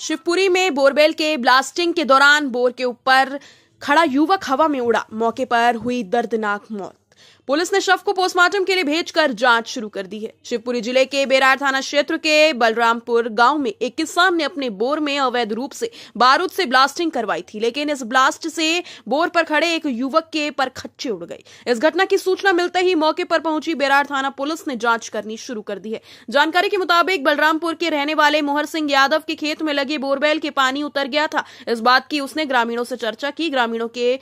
शिवपुरी में बोरवेल के ब्लास्टिंग के दौरान बोर के ऊपर खड़ा युवक हवा में उड़ा मौके पर हुई दर्दनाक मौत पुलिस ने शव को पोस्टमार्टम के लिए भेजकर जांच शुरू कर दी है शिवपुरी जिले के बेरार थाना क्षेत्र के बलरामपुर गांव में एक किसान ने अपने बोर में अवैध रूप से बारूद से ब्लास्टिंग करवाई थी लेकिन इस ब्लास्ट से बोर पर खड़े एक युवक के पर खच्चे उड़ गए इस घटना की सूचना मिलते ही मौके पर पहुंची बेरार थाना पुलिस ने जांच करनी शुरू कर दी है जानकारी के मुताबिक बलरामपुर के रहने वाले मोहर सिंह यादव के खेत में लगे बोरवेल के पानी उतर गया था इस बात की उसने ग्रामीणों से चर्चा की ग्रामीणों के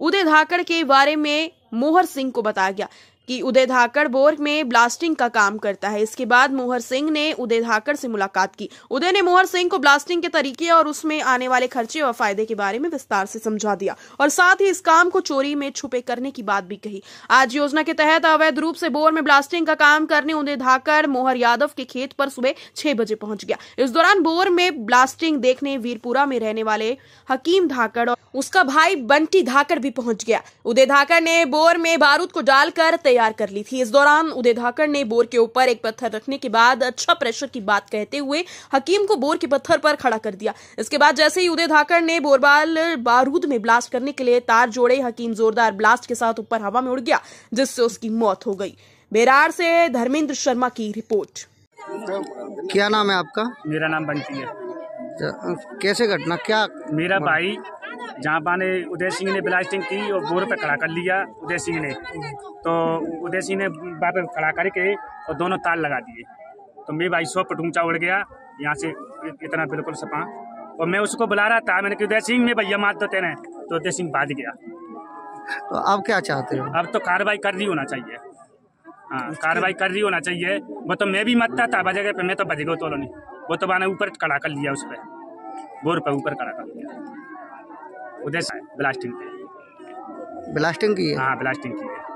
उदय धाकड़ के बारे में मोहर सिंह को बताया गया कि उदय धाकड़ बोर में ब्लास्टिंग का काम करता है इसके बाद मोहर सिंह ने उदय धाकड़ से मुलाकात की उदय ने मोहर सिंह को ब्लास्टिंग के तरीके और उसमें आने वाले खर्चे व फायदे के बारे में विस्तार से समझा दिया और साथ ही इस काम को चोरी में छुपे करने की बात भी कही आज योजना के तहत अवैध रूप से बोर में ब्लास्टिंग का काम करने उदय धाकड़ मोहर यादव के खेत पर सुबह छह बजे पहुंच गया इस दौरान बोर में ब्लास्टिंग देखने वीरपुरा में रहने वाले हकीम धाकड़ और उसका भाई बंटी धाकड़ भी पहुंच गया उदय धाकड़ ने बोर में बारूद को डालकर तैयार तैयार कर ली थी इस दौरान उदय धाकड़ ने बोर के ऊपर एक पत्थर रखने के बाद अच्छा प्रेशर की बात कहते हुए हकीम को बोर के पत्थर पर खड़ा कर दिया इसके बाद जैसे ही उदय धाकड़ ने बोरबाल बारूद में ब्लास्ट करने के लिए तार जोड़े हकीम जोरदार ब्लास्ट के साथ ऊपर हवा में उड़ गया जिससे उसकी मौत हो गई बेरार से धर्मेंद्र शर्मा की रिपोर्ट क्या नाम है आपका मेरा नाम बंटी है तो, कैसे घटना क्या मेरा भाई जहाँ पाने उदय सिंह ने ब्लास्टिंग की और बोर पर खड़ा कर लिया उदय सिंह ने तो उदय सिंह ने बाप खड़ा करके और दोनों तार लगा दिए तो मेरे भाई सौ पटूचा उड़ गया यहाँ से इतना बिल्कुल सपा और मैं उसको बुला रहा था मैंने कि उदय सिंह में भैया मार दो तेरे तो उदय सिंह बाध गया तो अब क्या चाहते हो अब तो कार्रवाई कर रही होना चाहिए हाँ कार्रवाई कर रही होना चाहिए वो तो मैं भी मरता था बजगह पे मैं तो गया तो नहीं वो तो मैंने ऊपर कड़ा कर लिया उस पर बोर पर ऊपर कड़ा कर लिया उदय ब्लास्टिंग ब्लास्टिंग की है हाँ ब्लास्टिंग की है